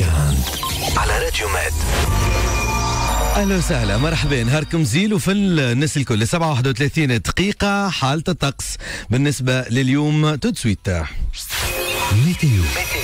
ويكاند على راديو ميد اهلا وسهلا مرحبا نهاركم زين وفي الناس الكل 7 31 دقيقة حالة الطقس بالنسبة لليوم تو سويت ميتيو, ميتيو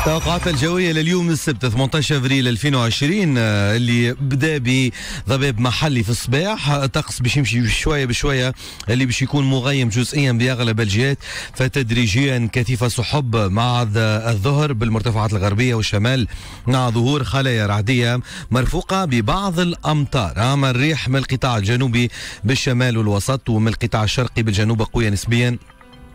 التوقعات الجوية لليوم السبت 18 أفريل 2020 آه، اللي بدا بضباب محلي في الصباح الطقس آه، باش يمشي بشوية بشوية اللي باش يكون مغيم جزئيا باغلب الجهات فتدريجيا كثيفة سحب مع الظهر بالمرتفعات الغربية والشمال مع ظهور خلايا رعدية مرفوقة ببعض الأمطار أما الريح من القطاع الجنوبي بالشمال والوسط ومن القطاع الشرقي بالجنوب قوية نسبيا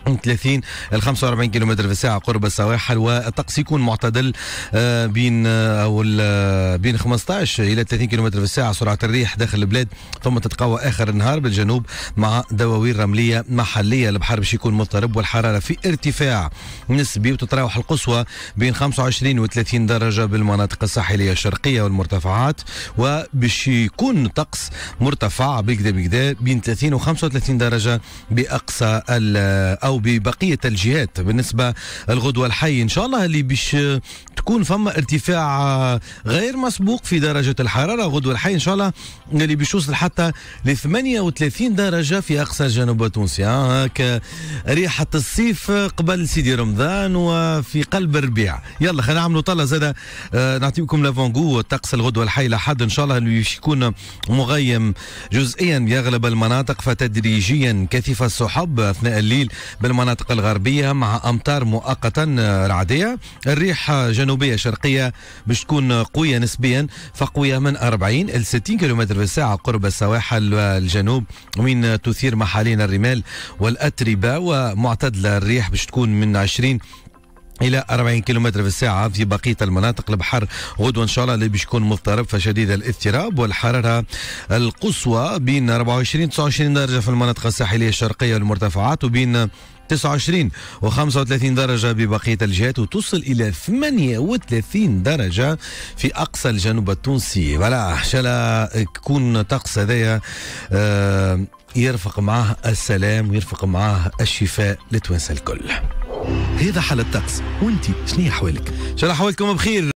من 30 ل 45 كيلومتر في الساعة قرب السواحل والطقس يكون معتدل آه، بين آه، أو آه، بين 15 إلى 30 كيلومتر في الساعة سرعة الريح داخل البلاد ثم تتقوى آخر النهار بالجنوب مع دواوين رملية محلية البحر باش يكون مضطرب والحرارة في ارتفاع نسبي وتتراوح القصوى بين 25 و 30 درجة بالمناطق الساحلية الشرقية والمرتفعات وباش يكون طقس مرتفع بكدا بكدا بين 30 و 35 درجة بأقصى أو او ببقيه الجهات بالنسبه للغدوه الحي ان شاء الله اللي باش تكون فما ارتفاع غير مسبوق في درجه الحراره غدوه الحي ان شاء الله اللي باش يوصل حتى ل 38 درجه في اقصى جنوب تونس يعني هاك ريحه الصيف قبل سيدي رمضان وفي قلب الربيع يلا خلينا نعملوا طله زاده آه، نعطيكم لافونغو الطقس الغدوه الحي لحد ان شاء الله اللي باش يكون مغيم جزئيا يغلب المناطق فتدريجيا كثيف السحب اثناء الليل بالمناطق الغربية مع أمطار مؤقتا آه، رعدية الريح جنوبية شرقية باش تكون قوية نسبيا فقوية من 40 إلى 60 كم في الساعة قرب السواحل الجنوب وين تثير محالين الرمال والأتربة ومعتدلة الريح باش تكون من 20 الى 40 كيلومتر في الساعه في بقيه المناطق البحر غدوه ان شاء الله اللي بيكون مضطرب فشديد الاضطراب والحراره القصوى بين 24 29 درجه في المناطق الساحليه الشرقيه والمرتفعات وبين 29 و 35 درجة ببقية الجهات وتصل إلى 38 درجة في أقصى الجنوب التونسي ولا شلا يكون الطقس هذايا آه، يرفق معاه السلام ويرفق معاه الشفاء لتونس الكل هذا حل الطقس وانت شنو احوالك؟ الله احوالكم بخير